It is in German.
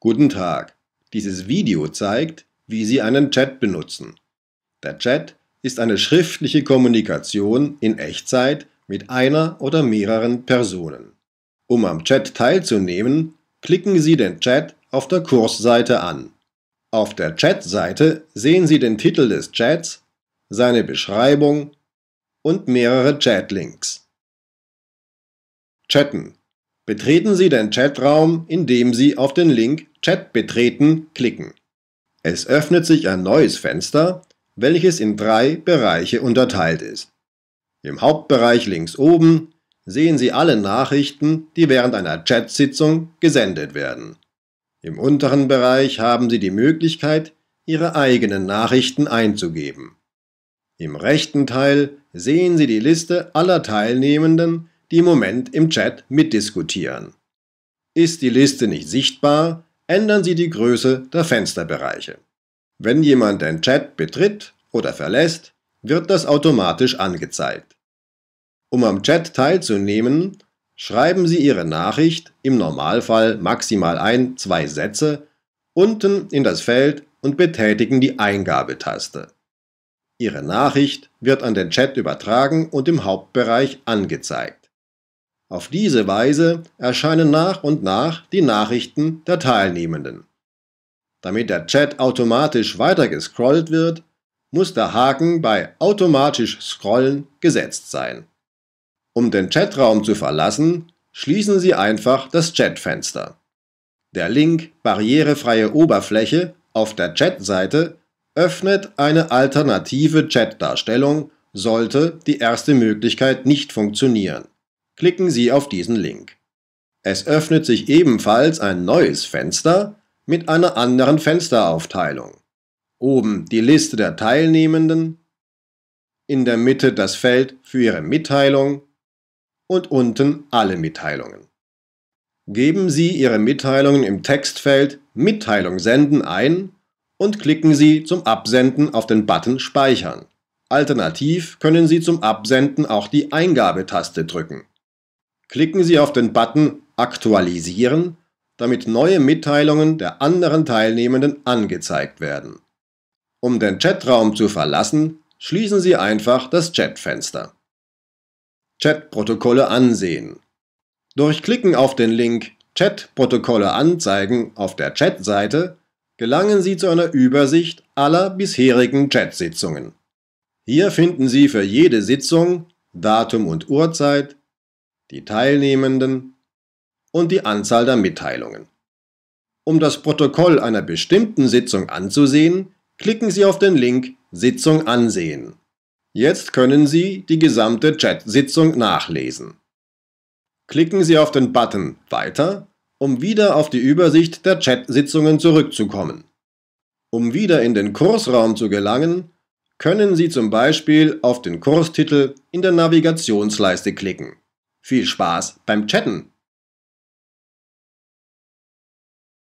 Guten Tag. Dieses Video zeigt, wie Sie einen Chat benutzen. Der Chat ist eine schriftliche Kommunikation in Echtzeit mit einer oder mehreren Personen. Um am Chat teilzunehmen, klicken Sie den Chat auf der Kursseite an. Auf der Chatseite sehen Sie den Titel des Chats, seine Beschreibung und mehrere Chatlinks. Chatten. Betreten Sie den Chatraum, indem Sie auf den Link Chat betreten klicken. Es öffnet sich ein neues Fenster, welches in drei Bereiche unterteilt ist. Im Hauptbereich links oben sehen Sie alle Nachrichten, die während einer Chatsitzung gesendet werden. Im unteren Bereich haben Sie die Möglichkeit, Ihre eigenen Nachrichten einzugeben. Im rechten Teil sehen Sie die Liste aller Teilnehmenden, die im Moment im Chat mitdiskutieren. Ist die Liste nicht sichtbar, ändern Sie die Größe der Fensterbereiche. Wenn jemand den Chat betritt oder verlässt, wird das automatisch angezeigt. Um am Chat teilzunehmen, schreiben Sie Ihre Nachricht, im Normalfall maximal ein, zwei Sätze, unten in das Feld und betätigen die Eingabetaste. Ihre Nachricht wird an den Chat übertragen und im Hauptbereich angezeigt. Auf diese Weise erscheinen nach und nach die Nachrichten der Teilnehmenden. Damit der Chat automatisch weitergescrollt wird, muss der Haken bei Automatisch Scrollen gesetzt sein. Um den Chatraum zu verlassen, schließen Sie einfach das Chatfenster. Der Link Barrierefreie Oberfläche auf der Chatseite öffnet eine alternative Chatdarstellung, sollte die erste Möglichkeit nicht funktionieren klicken Sie auf diesen Link. Es öffnet sich ebenfalls ein neues Fenster mit einer anderen Fensteraufteilung. Oben die Liste der Teilnehmenden, in der Mitte das Feld für Ihre Mitteilung und unten alle Mitteilungen. Geben Sie Ihre Mitteilungen im Textfeld Mitteilung senden ein und klicken Sie zum Absenden auf den Button Speichern. Alternativ können Sie zum Absenden auch die Eingabetaste drücken. Klicken Sie auf den Button Aktualisieren, damit neue Mitteilungen der anderen Teilnehmenden angezeigt werden. Um den Chatraum zu verlassen, schließen Sie einfach das Chatfenster. Chatprotokolle ansehen. Durch Klicken auf den Link Chatprotokolle anzeigen auf der Chatseite gelangen Sie zu einer Übersicht aller bisherigen Chatsitzungen. Hier finden Sie für jede Sitzung Datum und Uhrzeit, die Teilnehmenden und die Anzahl der Mitteilungen. Um das Protokoll einer bestimmten Sitzung anzusehen, klicken Sie auf den Link Sitzung ansehen. Jetzt können Sie die gesamte Chat-Sitzung nachlesen. Klicken Sie auf den Button Weiter, um wieder auf die Übersicht der Chat-Sitzungen zurückzukommen. Um wieder in den Kursraum zu gelangen, können Sie zum Beispiel auf den Kurstitel in der Navigationsleiste klicken. Viel Spaß beim Chatten!